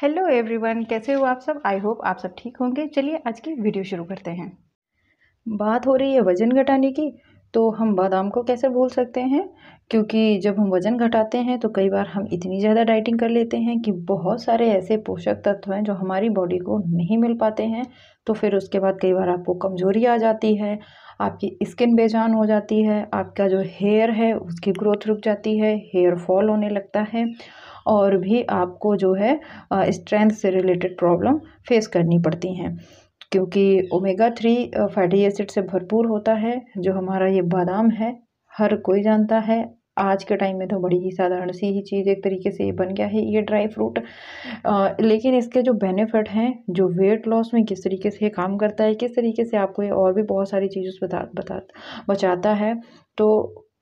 hello everyone कैसे हो आप सब आई होप आप सब ठीक होंगे चलिए आज की वीडियो शुरू करते हैं बात हो रही है वज़न घटाने की तो हम बादाम को कैसे भूल सकते हैं क्योंकि जब हम वज़न घटाते हैं तो कई बार हम इतनी ज़्यादा डाइटिंग कर लेते हैं कि बहुत सारे ऐसे पोषक तत्व हैं जो हमारी बॉडी को नहीं मिल पाते हैं तो फिर उसके बाद कई बार आपको कमज़ोरी आ जाती है आपकी स्किन बेजान हो जाती है आपका जो हेयर है उसकी ग्रोथ रुक जाती है हेयर फॉल होने लगता है और भी आपको जो है स्ट्रेंथ से रिलेटेड प्रॉब्लम फेस करनी पड़ती हैं क्योंकि ओमेगा थ्री फैटी एसिड से भरपूर होता है जो हमारा ये बादाम है हर कोई जानता है आज के टाइम में तो बड़ी ही साधारण सी ही चीज़ एक तरीके से ये बन गया है ये ड्राई फ्रूट आ, लेकिन इसके जो बेनिफिट हैं जो वेट लॉस में किस तरीके से काम करता है किस तरीके से आपको ये और भी बहुत सारी चीज़ बता बता बचाता है तो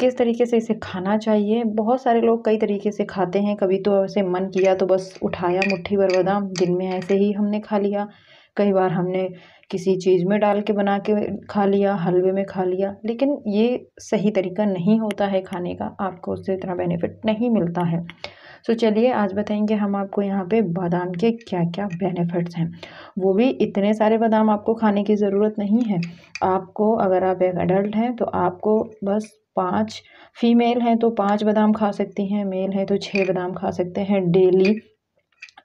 किस तरीके से इसे खाना चाहिए बहुत सारे लोग कई तरीके से खाते हैं कभी तो ऐसे मन किया तो बस उठाया मुट्ठी भर बादाम दिन में ऐसे ही हमने खा लिया कई बार हमने किसी चीज़ में डाल के बना के खा लिया हलवे में खा लिया लेकिन ये सही तरीका नहीं होता है खाने का आपको उससे इतना बेनिफिट नहीं मिलता है सो so, चलिए आज बताएंगे हम आपको यहाँ पे बादाम के क्या क्या बेनिफिट्स हैं वो भी इतने सारे बादाम आपको खाने की ज़रूरत नहीं है आपको अगर आप एक अडल्ट हैं तो आपको बस पाँच फीमेल हैं तो पाँच बादाम खा सकती हैं मेल हैं तो छः बादाम खा सकते हैं डेली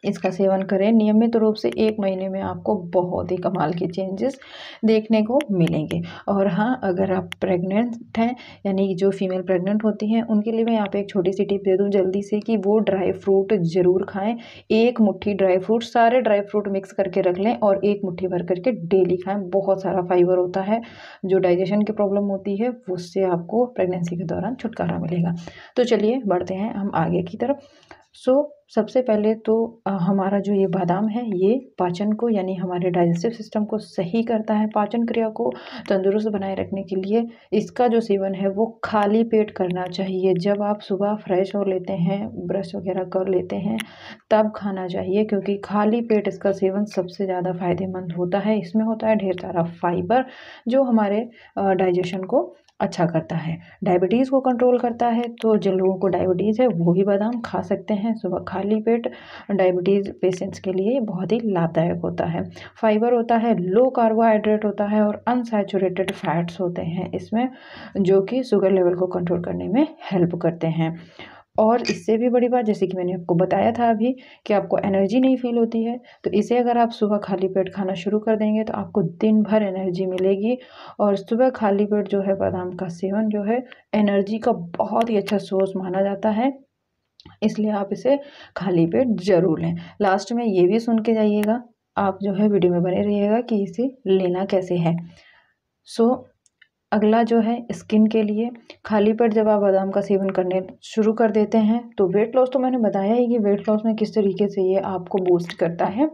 इसका सेवन करें नियमित रूप से एक महीने में आपको बहुत ही कमाल के चेंजेस देखने को मिलेंगे और हाँ अगर आप प्रेग्नेंट हैं यानी जो फीमेल प्रेग्नेंट होती हैं उनके लिए मैं यहाँ पे एक छोटी सी टिप दे दूँ जल्दी से कि वो ड्राई फ्रूट ज़रूर खाएं एक मुट्ठी ड्राई फ्रूट सारे ड्राई फ्रूट मिक्स करके रख लें और एक मुट्ठी भर करके डेली खाएँ बहुत सारा फाइबर होता है जो डाइजेशन की प्रॉब्लम होती है उससे आपको प्रेगनेंसी के दौरान छुटकारा मिलेगा तो चलिए बढ़ते हैं हम आगे की तरफ सो सबसे पहले तो हमारा जो ये बादाम है ये पाचन को यानी हमारे डाइजेस्टिव सिस्टम को सही करता है पाचन क्रिया को तंदुरुस्त बनाए रखने के लिए इसका जो सेवन है वो खाली पेट करना चाहिए जब आप सुबह फ्रेश हो लेते हैं ब्रश वगैरह कर लेते हैं तब खाना चाहिए क्योंकि खाली पेट इसका सेवन सबसे ज़्यादा फ़ायदेमंद होता है इसमें होता है ढेर सारा फाइबर जो हमारे डाइजेशन को अच्छा करता है डायबिटीज़ को कंट्रोल करता है तो जिन लोगों को डायबिटीज़ है वो ही बादाम खा सकते हैं सुबह खाली पेट डायबिटीज़ पेशेंट्स के लिए बहुत ही लाभदायक होता है फाइबर होता है लो कार्बोहाइड्रेट होता है और अनसेचुरेटेड फैट्स होते हैं इसमें जो कि शुगर लेवल को कंट्रोल करने में हेल्प करते हैं और इससे भी बड़ी बात जैसे कि मैंने आपको बताया था अभी कि आपको एनर्जी नहीं फील होती है तो इसे अगर आप सुबह खाली पेट खाना शुरू कर देंगे तो आपको दिन भर एनर्जी मिलेगी और सुबह खाली पेट जो है बादाम का सेवन जो है एनर्जी का बहुत ही अच्छा सोर्स माना जाता है इसलिए आप इसे खाली पेट ज़रूर लें लास्ट में ये भी सुन के जाइएगा आप जो है वीडियो में बने रहिएगा कि इसे लेना कैसे है सो so, अगला जो है स्किन के लिए खाली पेट जब आप बादाम का सेवन करने शुरू कर देते हैं तो वेट लॉस तो मैंने बताया ही कि वेट लॉस में किस तरीके से ये आपको बूस्ट करता है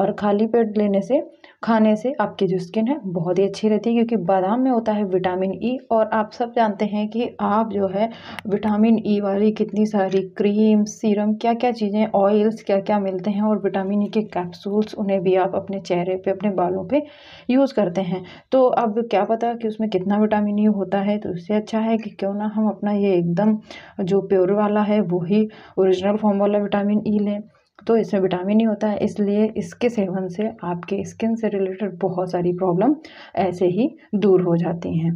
और खाली पेट लेने से खाने से आपकी जो स्किन है बहुत ही अच्छी रहती है क्योंकि बादाम में होता है विटामिन ई e और आप सब जानते हैं कि आप जो है विटामिन ई e वाली कितनी सारी क्रीम सीरम क्या क्या चीज़ें ऑयल्स क्या क्या मिलते हैं और विटामिन ई e के कैप्सूल्स उन्हें भी आप अपने चेहरे पे अपने बालों पे यूज़ करते हैं तो अब क्या पता कि उसमें कितना जितना विटामिन ई e होता है तो उससे अच्छा है कि क्यों ना हम अपना ये एकदम जो प्योर वाला है वो ही ओरिजिनल फॉर्म वाला विटामिन ई e लें तो इसमें विटामिन ई e होता है इसलिए इसके सेवन से आपके स्किन से रिलेटेड बहुत सारी प्रॉब्लम ऐसे ही दूर हो जाती हैं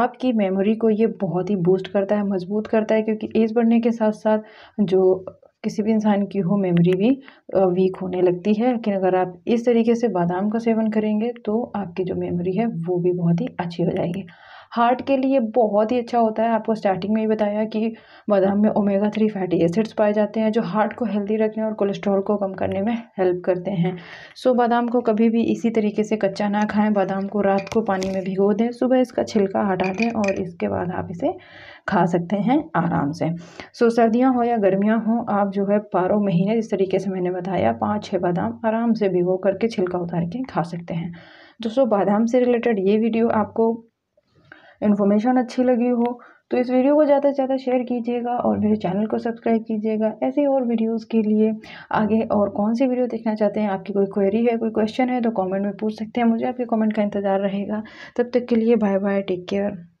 आपकी मेमोरी को ये बहुत ही बूस्ट करता है मजबूत करता है क्योंकि एज बढ़ने के साथ साथ जो किसी भी इंसान की हो मेमोरी भी वीक होने लगती है लेकिन अगर आप इस तरीके से बादाम का सेवन करेंगे तो आपकी जो मेमोरी है वो भी बहुत ही अच्छी हो जाएगी हार्ट के लिए बहुत ही अच्छा होता है आपको स्टार्टिंग में ही बताया कि बादाम में ओमेगा थ्री फैटी एसिड्स पाए जाते हैं जो हार्ट को हेल्दी रखने और कोलेस्ट्रॉल को कम करने में हेल्प करते हैं सो so, बादाम को कभी भी इसी तरीके से कच्चा ना खाएं बादाम को रात को पानी में भिगो दें सुबह इसका छिलका हटा दें और इसके बाद आप इसे खा सकते हैं आराम से सो so, सर्दियाँ हो या गर्मियाँ हों आप जो है पारो महीने जिस तरीके से मैंने बताया पाँच छः बादाम आराम से भिगो करके छिलका उतार के खा सकते हैं दोस्तों बादाम से रिलेटेड ये वीडियो आपको इन्फॉर्मेशन अच्छी लगी हो तो इस वीडियो को ज़्यादा से ज़्यादा शेयर कीजिएगा और मेरे चैनल को सब्सक्राइब कीजिएगा ऐसी और वीडियोस के लिए आगे और कौन सी वीडियो देखना चाहते हैं आपकी कोई क्वेरी है कोई क्वेश्चन है तो कमेंट में पूछ सकते हैं मुझे आपके कमेंट का इंतज़ार रहेगा तब तक के लिए बाय बाय टेक केयर